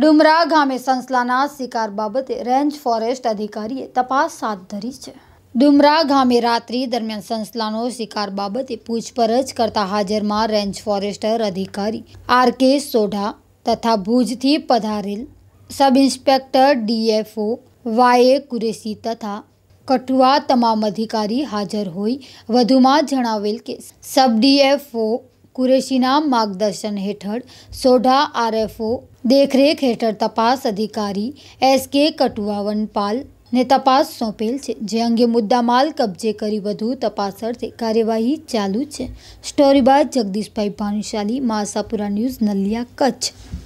ડુમરા ગામે સંસ્થાના શિકાર બાબતે રેન્જ ફોરેસ્ટ અધિકારીએ તપાસ હાથ ધરી છે ડુમરા ગામે રાત્રિ દરમિયાન સંસ્થાનો શિકાર બાબતે પૂછપરછ કરતા હાજરમાં રેન્જ ફોરેસ્ટર અધિકારી આર કે સોઢા તથા ભુજથી પધારેલ sub inspector DFO Y Qureshi તથા કઠુઆ તમામ અધિકારી હાજર હોઈ વધુમાં જણાવેલ કે સબ ડીએફઓ કુરેશીના માર્ગદર્શન હેઠળ સોઢા આરએફઓ દેખરેખ હેઠળ તપાસ અધિકારી એસ કે કટુઆવનપાલ ને તપાસ સોંપેલ છે જે અંગે મુદ્દામાલ કબજે કરી વધુ તપાસ અર્થે કાર્યવાહી ચાલુ છે સ્ટોરી બાદ જગદીશભાઈ ભાનુશાલી માસાપુરા ન્યૂઝ નલિયા કચ્છ